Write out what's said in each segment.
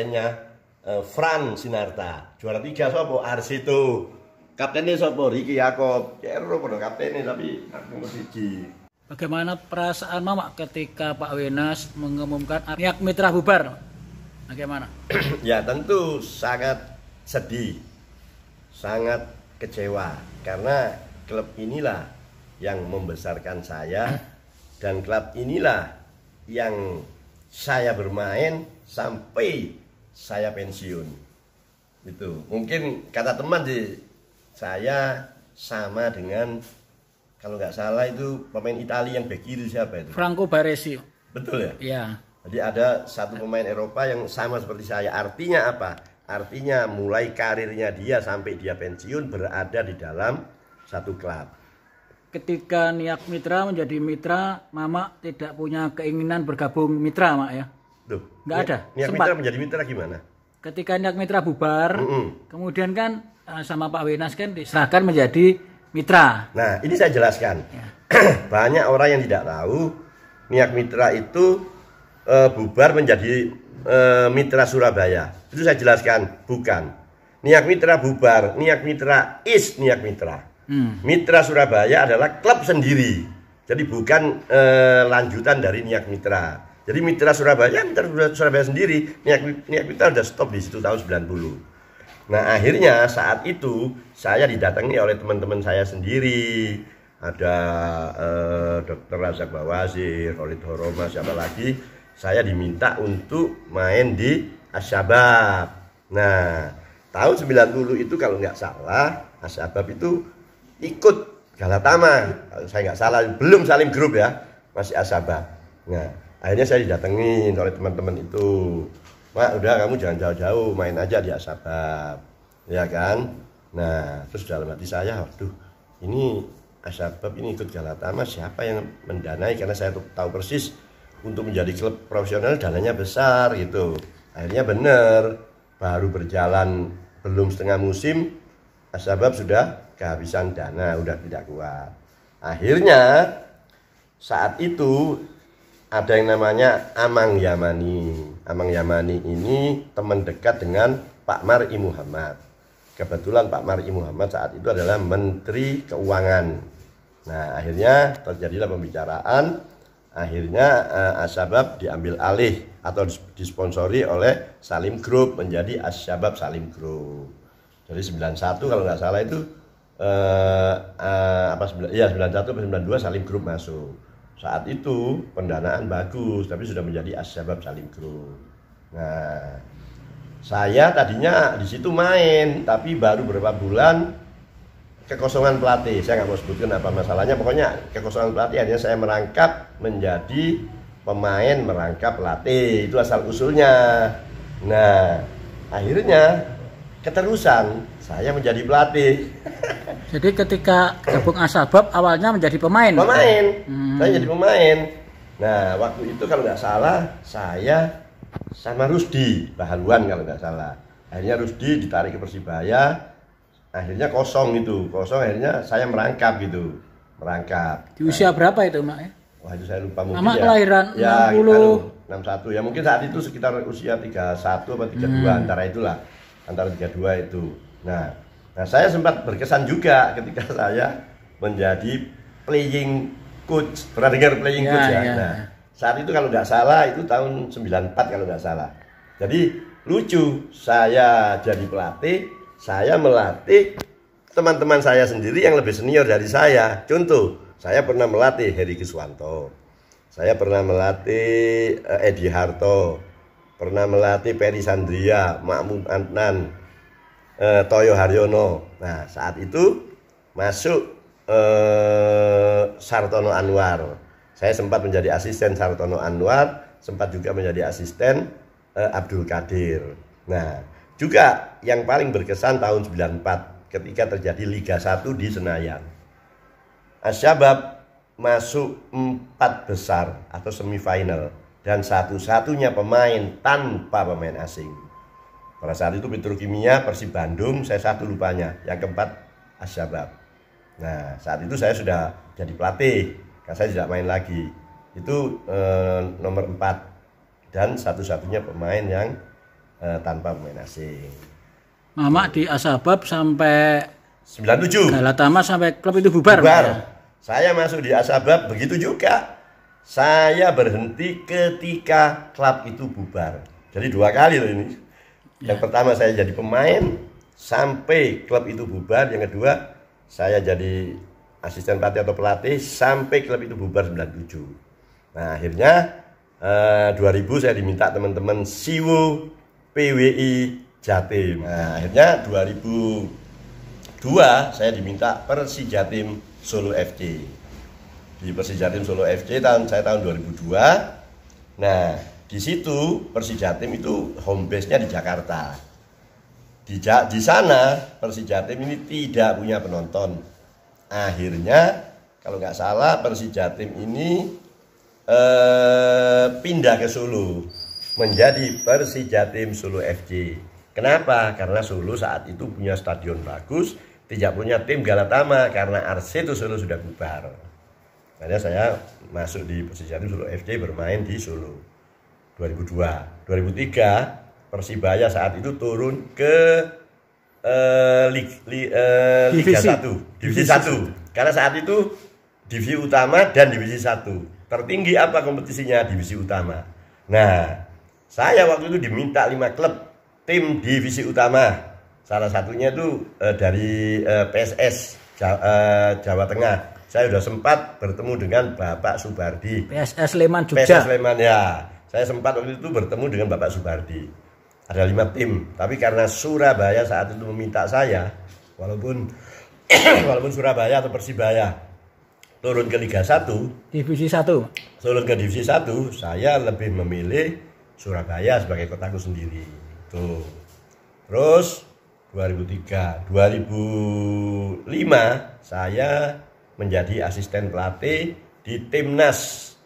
kaptennya eh, Fran Sinarta. Juara tiga sopo Arsito. Kaptennya sopo Riki Yakob. Kero ya, pada kaptennya tapi aku siji. Bagaimana perasaan Mama ketika Pak Wenas mengumumkan niat mitra bubar? Bagaimana? ya tentu sangat sedih, sangat kecewa karena klub inilah yang membesarkan saya dan klub inilah yang saya bermain sampai saya pensiun itu mungkin kata teman di saya sama dengan kalau nggak salah itu pemain Italia yang begitu kiri siapa itu Franco Baresi betul ya ya jadi ada satu pemain Eropa yang sama seperti saya artinya apa artinya mulai karirnya dia sampai dia pensiun berada di dalam satu klub ketika niat mitra menjadi mitra, Mama tidak punya keinginan bergabung mitra, Mak ya? Loh, nggak ada. Niat sempat. Mitra menjadi mitra gimana? Ketika Niat Mitra bubar, mm -hmm. kemudian kan eh, sama Pak Wenas kan diserahkan menjadi mitra. Nah, ini saya jelaskan. Ya. Banyak orang yang tidak tahu Niat Mitra itu e, bubar menjadi e, mitra Surabaya. Itu saya jelaskan, bukan. Niat Mitra bubar, Niat Mitra is Niat Mitra. Hmm. Mitra Surabaya adalah klub sendiri. Jadi bukan e, lanjutan dari Niat Mitra. Jadi mitra Surabaya, mitra Surabaya sendiri, niat, niat kita sudah stop di situ tahun 90. Nah akhirnya saat itu saya didatangi oleh teman-teman saya sendiri. Ada eh, Dr. Razak Bawazir, Khalid Horoma, siapa lagi. Saya diminta untuk main di Asyabab. Nah tahun 90 itu kalau nggak salah Asyabab itu ikut Galatama. Kalau saya nggak salah, belum saling grup ya, masih Asyabab. Nah, akhirnya saya didatengin oleh teman-teman itu mak udah kamu jangan jauh-jauh main aja di asabab ya kan nah terus dalam hati saya waduh ini asabab ini ikut Galatama siapa yang mendanai karena saya tahu persis untuk menjadi klub profesional dananya besar gitu akhirnya bener baru berjalan belum setengah musim asabab sudah kehabisan dana udah tidak kuat akhirnya saat itu ada yang namanya Amang Yamani. Amang Yamani ini teman dekat dengan Pak Mar'i Muhammad. Kebetulan Pak Mar'i Muhammad saat itu adalah Menteri Keuangan. Nah, akhirnya terjadilah pembicaraan, akhirnya uh, eh, Asyabab diambil alih atau disponsori oleh Salim Group menjadi Asyabab Salim Group. Jadi 91 kalau nggak salah itu uh, uh, apa ya 91 92 Salim Group masuk. Saat itu pendanaan bagus, tapi sudah menjadi asyabab salim group. Nah, saya tadinya di situ main, tapi baru beberapa bulan kekosongan pelatih. Saya nggak mau sebutkan apa masalahnya, pokoknya kekosongan pelatih akhirnya saya merangkap menjadi pemain merangkap pelatih. Itu asal usulnya. Nah, akhirnya keterusan saya menjadi pelatih. Jadi ketika gabung Asabab awalnya menjadi pemain. Pemain. Hmm. Saya jadi pemain. Nah, waktu itu kalau nggak salah saya sama Rusdi Bahaluan kalau nggak salah. Akhirnya Rusdi ditarik ke Persibaya. Akhirnya kosong itu, kosong akhirnya saya merangkap gitu. Merangkap. Di usia nah. berapa itu, Mak? Ya? Wah, itu saya lupa mungkin Amak ya. kelahiran ya, 60 61 ya mungkin saat itu sekitar usia 31 atau 32 hmm. antara itulah antara 32 itu. Nah, nah saya sempat berkesan juga ketika saya menjadi playing coach, pernah dengar playing ya, coach ya? ya? Nah, ya. saat itu kalau tidak salah itu tahun 94 kalau tidak salah. Jadi lucu, saya jadi pelatih, saya melatih teman-teman saya sendiri yang lebih senior dari saya. Contoh, saya pernah melatih Heri Kiswanto, saya pernah melatih eh, Edi Harto, pernah melatih Peri Sandria, Makmum Antnan, eh, Toyo Haryono. Nah, saat itu masuk eh, Sartono Anwar. Saya sempat menjadi asisten Sartono Anwar, sempat juga menjadi asisten eh, Abdul Kadir. Nah, juga yang paling berkesan tahun 94 ketika terjadi Liga 1 di Senayan. Asyabab masuk empat besar atau semifinal dan satu-satunya pemain tanpa pemain asing. Pada saat itu Petrokimia Persib Bandung saya satu lupanya, yang keempat Asyabab. Nah saat itu saya sudah jadi pelatih, karena saya tidak main lagi. Itu eh, nomor empat dan satu-satunya pemain yang eh, tanpa pemain asing. Mama di Asabab sampai 97. Galatama sampai klub itu bubar. Bubar. Ya? Saya masuk di Asabab begitu juga saya berhenti ketika klub itu bubar. Jadi dua kali loh ini. Iya. Yang pertama saya jadi pemain sampai klub itu bubar. Yang kedua saya jadi asisten pelatih atau pelatih sampai klub itu bubar 97. Nah akhirnya eh, 2000 saya diminta teman-teman Siwu e PWI Jatim. Nah akhirnya 2002 saya diminta Persi Jatim Solo FC di Persijatim Solo FC tahun saya tahun 2002. Nah, di situ Persijatim itu home base-nya di Jakarta. Di, di sana Persijatim ini tidak punya penonton. Akhirnya kalau nggak salah Persijatim ini eh, pindah ke Solo menjadi Persijatim Solo FC. Kenapa? Karena Solo saat itu punya stadion bagus, tidak punya tim Galatama karena Arseto Solo sudah bubar makanya saya masuk di Persija Solo FC bermain di Solo 2002 2003 Persibaya saat itu turun ke uh, li, li, uh, eh, Liga divisi. 1 divisi, 1 karena saat itu divisi utama dan divisi 1 tertinggi apa kompetisinya divisi utama nah saya waktu itu diminta 5 klub tim divisi utama salah satunya itu uh, eh, dari uh, PSS Jawa, uh, Jawa Tengah saya sudah sempat bertemu dengan Bapak Subardi. PSS Sleman juga PSS Sleman ya. Saya sempat waktu itu bertemu dengan Bapak Subardi. Ada lima tim, tapi karena Surabaya saat itu meminta saya, walaupun walaupun Surabaya atau Persibaya turun ke Liga 1, Divisi 1. Turun ke Divisi 1, saya lebih memilih Surabaya sebagai kotaku sendiri. Tuh. Terus 2003, 2005 saya menjadi asisten pelatih di timnas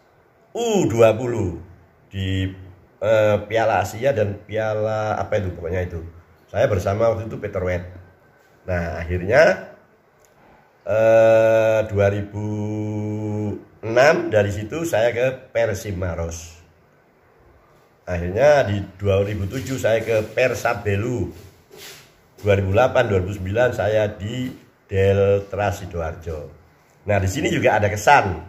U20 di eh, Piala Asia dan Piala apa itu pokoknya itu. Saya bersama waktu itu Peter Wet. Nah, akhirnya eh, 2006 dari situ saya ke Persib Maros. Akhirnya di 2007 saya ke Persabelu. 2008 2009 saya di Deltra Sidoarjo. Nah, di sini juga ada kesan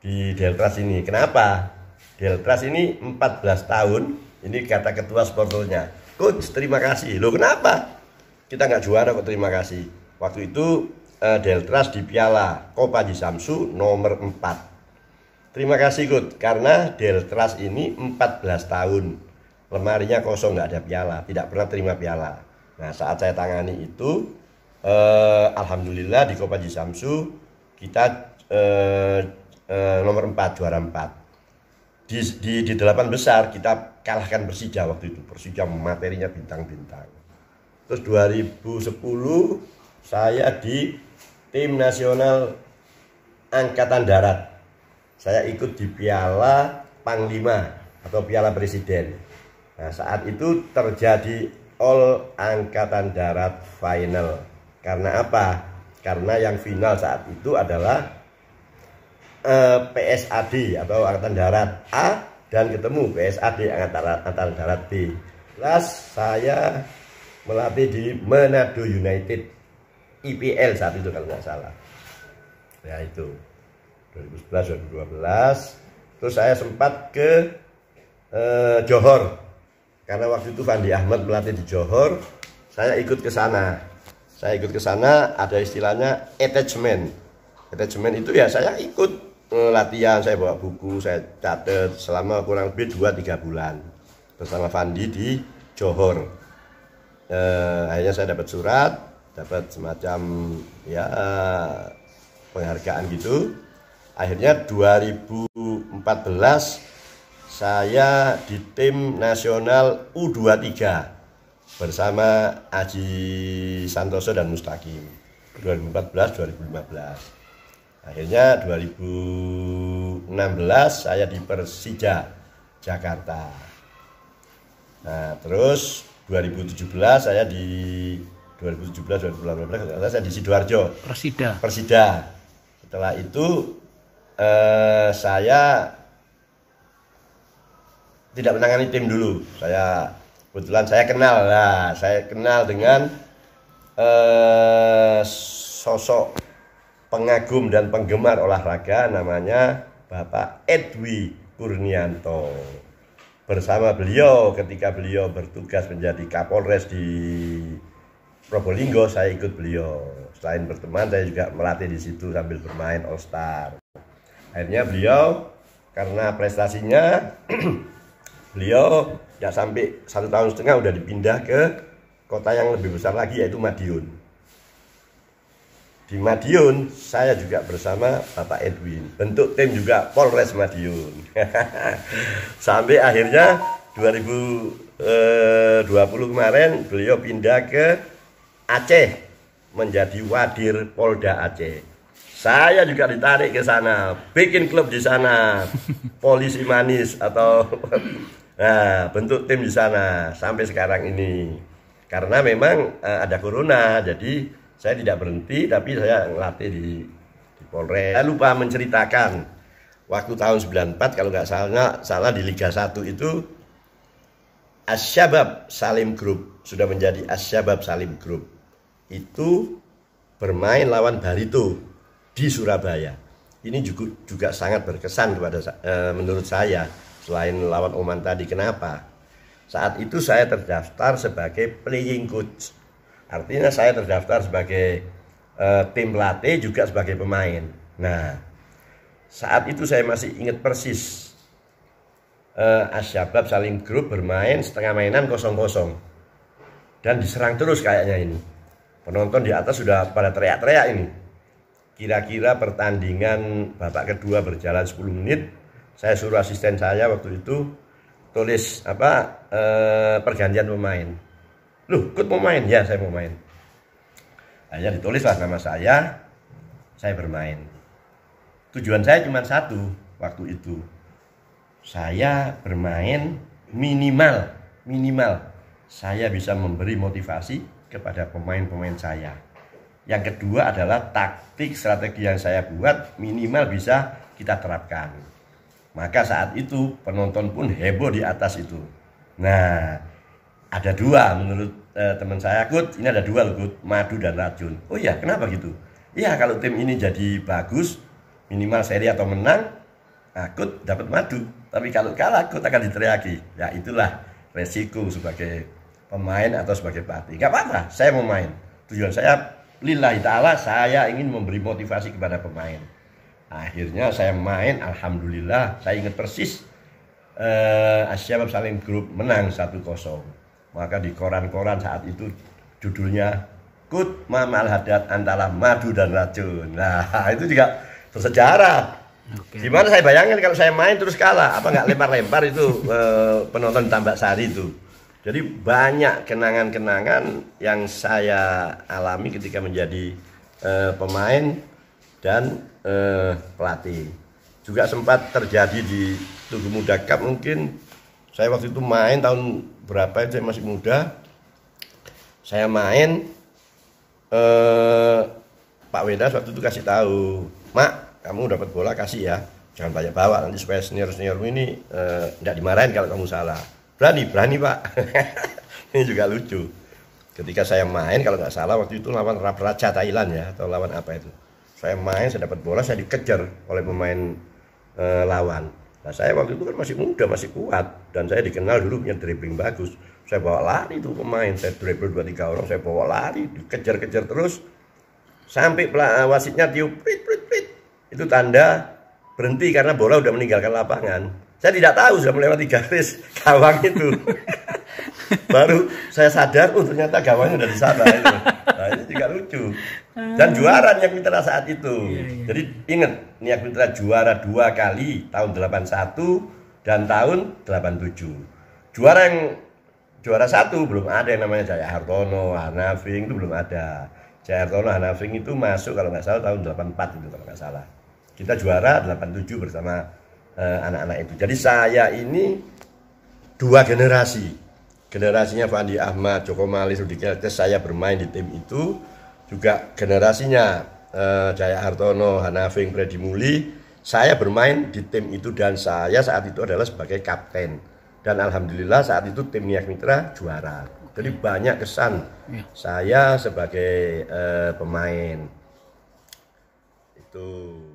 di Deltras ini. Kenapa? Deltras ini 14 tahun. Ini kata ketua sporternya Coach, terima kasih. Loh, kenapa? Kita nggak juara kok terima kasih. Waktu itu uh, Deltras di Piala di Samsu nomor 4. Terima kasih, Coach. Karena Deltras ini 14 tahun. Lemarinya kosong, nggak ada piala. Tidak pernah terima piala. Nah, saat saya tangani itu, alhamdulillah eh, uh, Alhamdulillah di Kopaji Samsu kita eh, eh, nomor 4 juara 4 di, di, di delapan besar kita kalahkan Persija waktu itu Persija materinya bintang-bintang terus 2010 saya di tim nasional angkatan darat saya ikut di piala panglima atau piala presiden nah saat itu terjadi all angkatan darat final karena apa karena yang final saat itu adalah eh, PSAD atau Angkatan Darat A dan ketemu PSAD Angkatan, Darat B. Last saya melatih di Manado United IPL saat itu kalau nggak salah. Ya itu 2011 2012. Terus saya sempat ke eh, Johor karena waktu itu Fandi Ahmad melatih di Johor. Saya ikut ke sana saya ikut ke sana ada istilahnya attachment attachment itu ya saya ikut eh, latihan saya bawa buku saya catat selama kurang lebih 2-3 bulan bersama Fandi di Johor eh, akhirnya saya dapat surat dapat semacam ya penghargaan gitu akhirnya 2014 saya di tim nasional U23 bersama Aji Santoso dan Mustaqim 2014-2015 akhirnya 2016 saya di Persija Jakarta nah terus 2017 saya di 2017 2018 saya di sidoarjo Persida Persida setelah itu eh, saya tidak menangani tim dulu saya kebetulan saya kenal lah saya kenal dengan eh, sosok pengagum dan penggemar olahraga namanya Bapak Edwi Kurnianto bersama beliau ketika beliau bertugas menjadi Kapolres di Probolinggo saya ikut beliau selain berteman saya juga melatih di situ sambil bermain All Star akhirnya beliau karena prestasinya beliau tidak ya, sampai satu tahun setengah udah dipindah ke kota yang lebih besar lagi yaitu Madiun. Di Madiun saya juga bersama Bapak Edwin. Bentuk tim juga Polres Madiun. sampai akhirnya 2020 eh, kemarin beliau pindah ke Aceh menjadi wadir Polda Aceh. Saya juga ditarik ke sana, bikin klub di sana, polisi manis atau Nah, bentuk tim di sana sampai sekarang ini. Karena memang uh, ada corona, jadi saya tidak berhenti tapi saya ngelatih di, di Polres. Saya lupa menceritakan waktu tahun 94 kalau nggak salah salah di Liga 1 itu Asyabab Salim Group sudah menjadi Asyabab Salim Group itu bermain lawan Barito di Surabaya. Ini juga juga sangat berkesan kepada uh, menurut saya selain lawan Oman tadi. Kenapa? Saat itu saya terdaftar sebagai playing coach. Artinya saya terdaftar sebagai uh, tim pelatih juga sebagai pemain. Nah, saat itu saya masih ingat persis uh, Asyabab saling grup bermain setengah mainan kosong-kosong dan diserang terus kayaknya ini. Penonton di atas sudah pada teriak-teriak ini. Kira-kira pertandingan babak kedua berjalan 10 menit, saya suruh asisten saya waktu itu tulis apa e, eh, pergantian pemain lu ikut mau main ya saya mau main hanya ditulislah nama saya saya bermain tujuan saya cuma satu waktu itu saya bermain minimal minimal saya bisa memberi motivasi kepada pemain-pemain saya yang kedua adalah taktik strategi yang saya buat minimal bisa kita terapkan maka saat itu penonton pun heboh di atas itu. Nah, ada dua menurut eh, teman saya, Kut, ini ada dua loh, madu dan racun. Oh iya, kenapa gitu? Iya, kalau tim ini jadi bagus, minimal seri atau menang, akut ah, dapat madu. Tapi kalau kalah, Kut akan diteriaki. Ya itulah resiko sebagai pemain atau sebagai pelatih. Gak apa-apa, saya mau main. Tujuan saya, lillahi ta'ala, saya ingin memberi motivasi kepada pemain akhirnya saya main alhamdulillah saya ingat persis eh, Asia Salim Group menang 1-0 maka di koran-koran saat itu judulnya Kut Mamal Hadat antara madu dan racun nah itu juga bersejarah Okay. Gimana saya bayangkan kalau saya main terus kalah, apa nggak lempar-lempar itu eh, penonton tambak sari itu. Jadi banyak kenangan-kenangan yang saya alami ketika menjadi eh, pemain dan eh, pelatih juga sempat terjadi di Tugu Muda Cup mungkin saya waktu itu main tahun berapa ya, saya masih muda saya main eh, Pak Wenda waktu itu kasih tahu Mak kamu dapat bola kasih ya jangan banyak bawa nanti supaya senior senior ini tidak eh, dimarahin kalau kamu salah berani berani Pak ini juga lucu ketika saya main kalau nggak salah waktu itu lawan raja Thailand ya atau lawan apa itu saya main saya dapat bola saya dikejar oleh pemain e, lawan nah saya waktu itu kan masih muda masih kuat dan saya dikenal dulu punya dribbling bagus saya bawa lari itu pemain saya dribble dua tiga orang saya bawa lari dikejar-kejar terus sampai eh, wasitnya tiup prit prit prit itu tanda berhenti karena bola udah meninggalkan lapangan saya tidak tahu sudah melewati garis gawang itu baru saya sadar oh ternyata gawangnya udah di sana nah, itu juga lucu Ah. dan juara Niak Mitra saat itu. Iya, iya. Jadi ingat Niak Mitra juara dua kali tahun 81 dan tahun 87. Juara yang juara satu belum ada yang namanya Jaya Hartono, Hanafing itu belum ada. Jaya Hartono, Hanafing itu masuk kalau nggak salah tahun 84 itu kalau nggak salah. Kita juara 87 bersama eh, anak-anak uh, itu. Jadi saya ini dua generasi. Generasinya Fandi Ahmad, Joko Malis, Rudi saya bermain di tim itu juga generasinya uh, Jaya Hartono, Hanafing, Freddy Muli saya bermain di tim itu dan saya saat itu adalah sebagai kapten dan alhamdulillah saat itu tim Niak Mitra juara jadi banyak kesan ya. saya sebagai uh, pemain itu